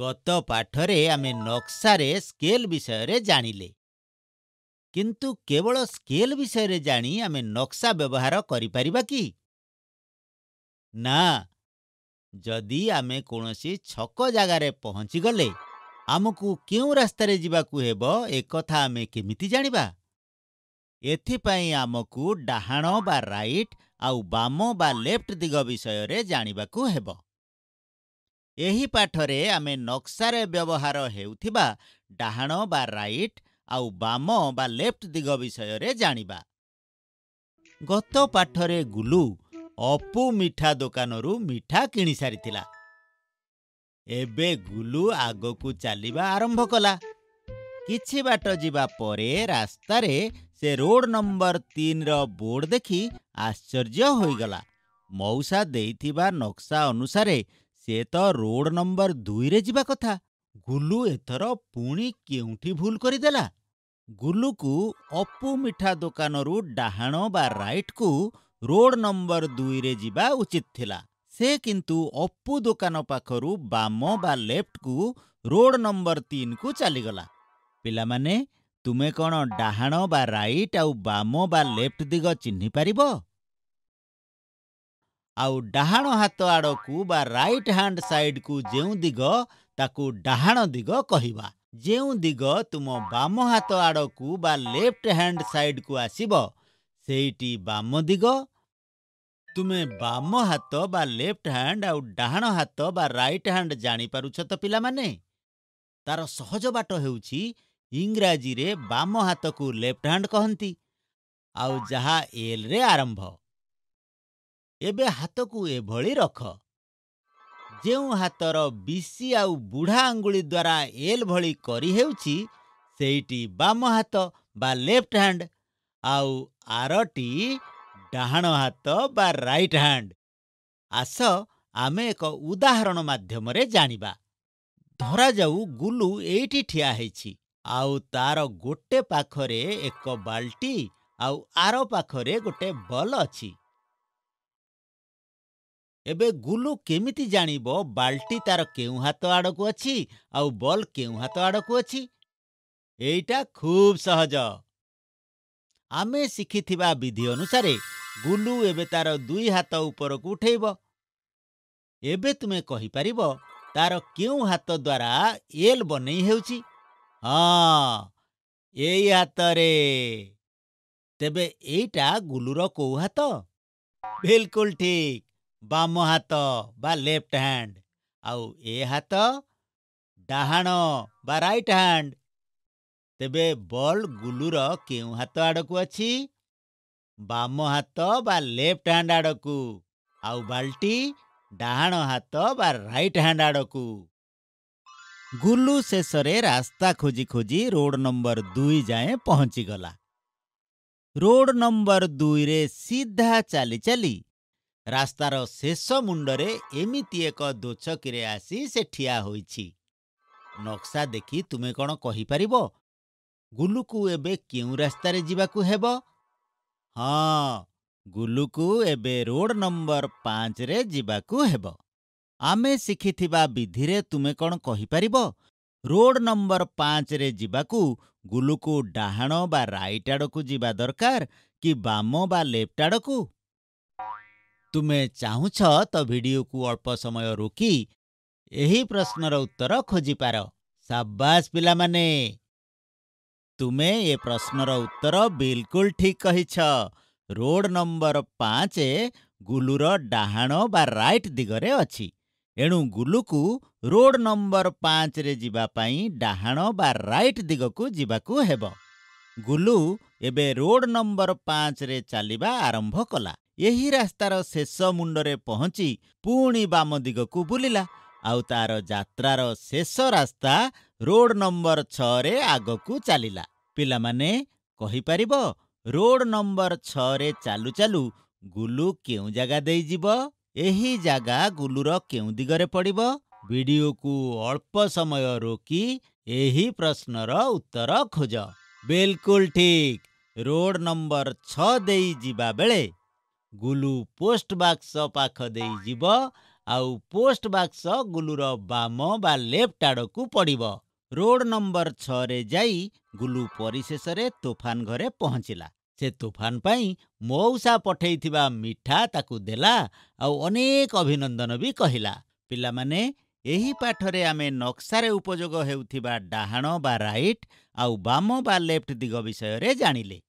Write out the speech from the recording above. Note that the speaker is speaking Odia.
ଗତ ପାଠରେ ଆମେ ନକ୍ସାରେ ସ୍କେଲ ବିଷୟରେ ଜାଣିଲେ କିନ୍ତୁ କେବଳ ସ୍କେଲ ବିଷୟରେ ଜାଣି ଆମେ ନକ୍ସା ବ୍ୟବହାର କରିପାରିବା କି ନା ଯଦି ଆମେ କୌଣସି ଛକ ଜାଗାରେ ପହଞ୍ଚିଗଲେ ଆମକୁ କେଉଁ ରାସ୍ତାରେ ଯିବାକୁ ହେବ ଏକଥା ଆମେ କେମିତି ଜାଣିବା ଏଥିପାଇଁ ଆମକୁ ଡାହାଣ ବା ରାଇଟ୍ ଆଉ ବାମ ବା ଲେଫ୍ଟ ଦିଗ ବିଷୟରେ ଜାଣିବାକୁ ହେବ ଏହି ପାଠରେ ଆମେ ନକ୍ସାରେ ବ୍ୟବହାର ହେଉଥିବା ଡାହାଣ ବା ରାଇଟ୍ ଆଉ ବାମ ବା ଲେଫ୍ଟ ଦିଗ ବିଷୟରେ ଜାଣିବା ଗତ ପାଠରେ ଗୁଲୁ ଅପୁ ମିଠା ଦୋକାନରୁ ମିଠା କିଣିସାରିଥିଲା ଏବେ ଗୁଲୁ ଆଗକୁ ଚାଲିବା ଆରମ୍ଭ କଲା କିଛି ବାଟ ଯିବା ପରେ ରାସ୍ତାରେ ସେ ରୋଡ଼ ନମ୍ବର ତିନିର ବୋର୍ଡ଼ ଦେଖି ଆଶ୍ଚର୍ଯ୍ୟ ହୋଇଗଲା ମଉସା ଦେଇଥିବା ନକ୍ସା ଅନୁସାରେ ସେ ତ ରୋଡ଼ ନମ୍ବର ଦୁଇରେ ଯିବା କଥା ଗୁଲୁ ଏଥର ପୁଣି କେଉଁଠି ଭୁଲ କରିଦେଲା ଗୁଲୁକୁ ଅପୁ ମିଠା ଦୋକାନରୁ ଡାହାଣ ବା ରାଇଟ୍କୁ ରୋଡ଼ ନମ୍ବର ଦୁଇରେ ଯିବା ଉଚିତ ଥିଲା ସେ କିନ୍ତୁ ଅପୁ ଦୋକାନ ପାଖରୁ ବାମ ବା ଲେଫ୍ଟକୁ ରୋଡ଼ ନମ୍ବର ତିନିକୁ ଚାଲିଗଲା ପିଲାମାନେ ତୁମେ କ'ଣ ଡାହାଣ ବା ରାଇଟ୍ ଆଉ ବାମ ବା ଲେଫ୍ଟ ଦିଗ ଚିହ୍ନିପାରିବ ଆଉ ଡାହାଣ ହାତ ଆଡ଼କୁ ବା ରାଇଟ୍ ହ୍ୟାଣ୍ଡ ସାଇଡ଼୍କୁ ଯେଉଁ ଦିଗ ତାକୁ ଡାହାଣ ଦିଗ କହିବା ଯେଉଁ ଦିଗ ତୁମ ବାମ ହାତ ଆଡ଼କୁ ବା ଲେଫ୍ଟ ହ୍ୟାଣ୍ଡ ସାଇଡ଼୍କୁ ଆସିବ ସେଇଟି ବାମ ଦିଗ ତୁମେ ବାମ ହାତ ବା ଲେଫ୍ଟ ହ୍ୟାଣ୍ଡ ଆଉ ଡାହାଣ ହାତ ବା ରାଇଟ୍ ହ୍ୟାଣ୍ଡ ଜାଣିପାରୁଛ ତ ପିଲାମାନେ ତାର ସହଜ ବାଟ ହେଉଛି ଇଂରାଜୀରେ ବାମ ହାତକୁ ଲେଫ୍ଟ ହ୍ୟାଣ୍ଡ କହନ୍ତି ଆଉ ଯାହା ଏଲ୍ରେ ଆରମ୍ଭ ଏବେ ହାତକୁ ଏଭଳି ରଖ ଯେଉଁ ହାତର ବିଶି ଆଉ ବୁଢ଼ା ଆଙ୍ଗୁଳି ଦ୍ୱାରା ଏଲ୍ ଭଳି କରିହେଉଛି ସେଇଟି ବାମ ହାତ ବା ଲେଫ୍ଟ ହ୍ୟାଣ୍ଡ ଆଉ ଆରଟି ଡାହାଣ ହାତ ବା ରାଇଟ୍ ହ୍ୟାଣ୍ଡ ଆସ ଆମେ ଏକ ଉଦାହରଣ ମାଧ୍ୟମରେ ଜାଣିବା ଧରାଯାଉ ଗୁଲୁ ଏଇଠି ଠିଆ ହେଇଛି ଆଉ ତାର ଗୋଟେ ପାଖରେ ଏକ ବାଲ୍ଟି ଆଉ ଆର ପାଖରେ ଗୋଟେ ବଲ୍ ଅଛି ଏବେ ଗୁଲୁ କେମିତି ଜାଣିବ ବାଲ୍ଟି ତାର କେଉଁ ହାତ ଆଡ଼କୁ ଅଛି ଆଉ ବଲ୍ କେଉଁ ହାତ ଆଡ଼କୁ ଅଛି ଏଇଟା ଖୁବ୍ ସହଜ ଆମେ ଶିଖିଥିବା ବିଧି ଅନୁସାରେ ଗୁଲୁ ଏବେ ତାର ଦୁଇ ହାତ ଉପରକୁ ଉଠେଇବ ଏବେ ତୁମେ କହିପାରିବ ତାର କେଉଁ ହାତ ଦ୍ୱାରା ଏଲ୍ ବନେଇ ହେଉଛି ହଁ ଏଇ ହାତରେ ତେବେ ଏଇଟା ଗୁଲୁର କେଉଁ ହାତ ବିଲକୁଲ ଠିକ୍ ବାମ ହାତ ବା ଲେଫ୍ଟ ହ୍ୟାଣ୍ଡ ଆଉ ଏ ହାତ ଡାହାଣ ବା ରାଇଟ୍ ହ୍ୟାଣ୍ଡ ତେବେ ବଲ୍ ଗୁଲୁର କେଉଁ ହାତ ଆଡ଼କୁ ଅଛି ବାମ ହାତ ବା ଲେଫ୍ଟ ହ୍ୟାଣ୍ଡ ଆଡ଼କୁ ଆଉ ବାଲ୍ଟି ଡାହାଣ ହାତ ବା ରାଇଟ୍ ହ୍ୟାଣ୍ଡ ଆଡ଼କୁ ଗୁଲୁ ଶେଷରେ ରାସ୍ତା ଖୋଜି ଖୋଜି ରୋଡ଼ ନମ୍ବର ଦୁଇ ଯାଏଁ ପହଞ୍ଚିଗଲା ରୋଡ଼ ନମ୍ବର ଦୁଇରେ ସିଧା ଚାଲି ଚାଲି ରାସ୍ତାର ଶେଷ ମୁଣ୍ଡରେ ଏମିତି ଏକ ଦୋଛକିରେ ଆସି ସେ ଠିଆ ହୋଇଛି ନକ୍ସା ଦେଖି ତୁମେ କ'ଣ କହିପାରିବ ଗୁଲୁକୁ ଏବେ କେଉଁ ରାସ୍ତାରେ ଯିବାକୁ ହେବ ହଁ ଗୁଲୁକୁ ଏବେ ରୋଡ଼ ନମ୍ବର ପାଞ୍ଚରେ ଯିବାକୁ ହେବ ଆମେ ଶିଖିଥିବା ବିଧିରେ ତୁମେ କ'ଣ କହିପାରିବ ରୋଡ଼ ନମ୍ବର ପାଞ୍ଚରେ ଯିବାକୁ ଗୁଲୁକୁ ଡାହାଣ ବା ରାଇଟ୍ ଆଡ଼କୁ ଯିବା ଦରକାର କି ବାମ ବା ଲେଫ୍ଟ ଆଡ଼କୁ ତୁମେ ଚାହୁଁଛ ତ ଭିଡ଼ିଓକୁ ଅଳ୍ପ ସମୟ ରୋକି ଏହି ପ୍ରଶ୍ନର ଉତ୍ତର ଖୋଜିପାର ସାବାସ ପିଲାମାନେ ତୁମେ ଏ ପ୍ରଶ୍ନର ଉତ୍ତର ବିଲକୁଲ ଠିକ୍ କହିଛ ରୋଡ଼ ନମ୍ବର ପାଞ୍ଚ ଗୁଲୁର ଡାହାଣ ବା ରାଇଟ୍ ଦିଗରେ ଅଛି ଏଣୁ ଗୁଲୁକୁ ରୋଡ଼ ନମ୍ବର ପାଞ୍ଚରେ ଯିବା ପାଇଁ ଡାହାଣ ବା ରାଇଟ୍ ଦିଗକୁ ଯିବାକୁ ହେବ ଗୁଲୁ ଏବେ ରୋଡ଼ ନମ୍ବର ପାଞ୍ଚରେ ଚାଲିବା ଆରମ୍ଭ କଲା ଏହି ରାସ୍ତାର ଶେଷ ମୁଣ୍ଡରେ ପହଞ୍ଚି ପୁଣି ବାମ ଦିଗକୁ ବୁଲିଲା ଆଉ ତାର ଯାତ୍ରାର ଶେଷ ରାସ୍ତା ରୋଡ଼ ନମ୍ବର ଛଅରେ ଆଗକୁ ଚାଲିଲା ପିଲାମାନେ କହିପାରିବ ରୋଡ଼ ନମ୍ବର ଛଅରେ ଚାଲୁ ଚାଲୁ ଗୁଲୁ କେଉଁ ଜାଗା ଦେଇଯିବ ଏହି ଜାଗା ଗୁଲୁର କେଉଁ ଦିଗରେ ପଡ଼ିବ ଭିଡ଼ିଓକୁ ଅଳ୍ପ ସମୟ ରୋକି ଏହି ପ୍ରଶ୍ନର ଉତ୍ତର ଖୋଜ ବିଲକୁଲ ଠିକ୍ ରୋଡ଼ ନମ୍ବର ଛଅ ଦେଇଯିବା ବେଳେ ଗୁଲୁ ପୋଷ୍ଟ ବାକ୍ସ ପାଖ ଦେଇ ଯିବ ଆଉ ପୋଷ୍ଟ ବାକ୍ସ ଗୁଲୁର ବାମ ବା ଲେଫ୍ଟ ଆଡ଼କୁ ପଡ଼ିବ ରୋଡ଼ ନମ୍ବର ଛଅରେ ଯାଇ ଗୁଲୁ ପରିଶେଷରେ ତୋଫାନ ଘରେ ପହଞ୍ଚିଲା ସେ ତୋଫାନ ପାଇଁ ମଉସା ପଠେଇଥିବା ମିଠା ତାକୁ ଦେଲା ଆଉ ଅନେକ ଅଭିନନ୍ଦନ ବି କହିଲା ପିଲାମାନେ ଏହି ପାଠରେ ଆମେ ନକ୍ସାରେ ଉପଯୋଗ ହେଉଥିବା ଡାହାଣ ବା ରାଇଟ୍ ଆଉ ବାମ ବା ଲେଫ୍ଟ ଦିଗ ବିଷୟରେ ଜାଣିଲେ